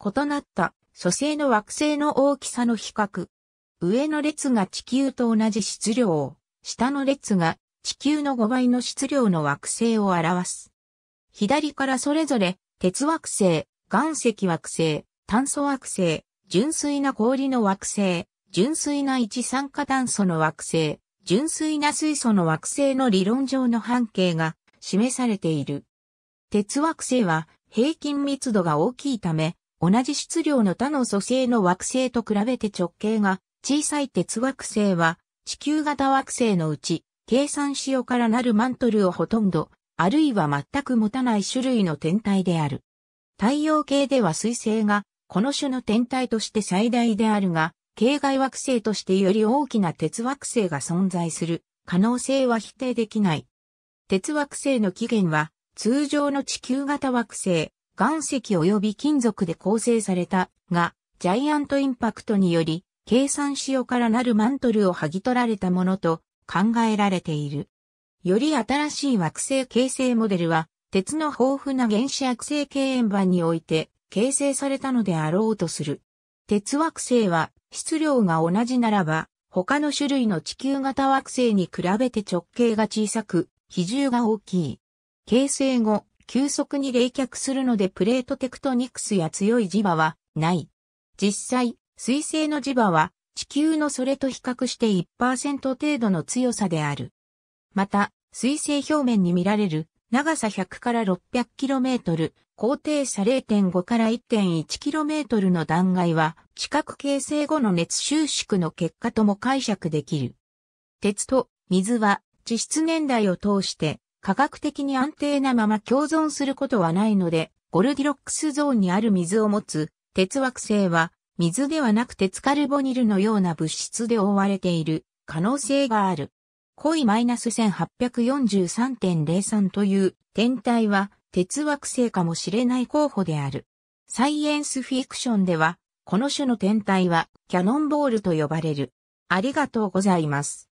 異なった蘇生の惑星の大きさの比較。上の列が地球と同じ質量を、下の列が地球の5倍の質量の惑星を表す。左からそれぞれ、鉄惑星、岩石惑星、炭素惑星、純粋な氷の惑星、純粋な一酸化炭素の惑星、純粋な水素の惑星の理論上の半径が示されている。鉄惑星は平均密度が大きいため、同じ質量の他の素性の惑星と比べて直径が小さい鉄惑星は地球型惑星のうち計算しようからなるマントルをほとんど、あるいは全く持たない種類の天体である。太陽系では水星がこの種の天体として最大であるが、系外惑星としてより大きな鉄惑星が存在する可能性は否定できない。鉄惑星の起源は通常の地球型惑星岩石及び金属で構成されたが、ジャイアントインパクトにより、計算仕様からなるマントルを剥ぎ取られたものと考えられている。より新しい惑星形成モデルは、鉄の豊富な原子惑星経円板において形成されたのであろうとする。鉄惑星は質量が同じならば、他の種類の地球型惑星に比べて直径が小さく、比重が大きい。形成後、急速に冷却するのでプレートテクトニクスや強い磁場はない。実際、水星の磁場は地球のそれと比較して1%程度の強さである。また、水星表面に見られる長さ100から 600km、高低差0.5から 1.1km の断崖は地殻形成後の熱収縮の結果とも解釈できる。鉄と水は地質年代を通して科学的に安定なまま共存することはないので、ゴルディロックスゾーンにある水を持つ鉄惑星は水ではなく鉄カルボニルのような物質で覆われている可能性がある。濃いマイナス1843.03という天体は鉄惑星かもしれない候補である。サイエンスフィクションでは、この種の天体はキャノンボールと呼ばれる。ありがとうございます。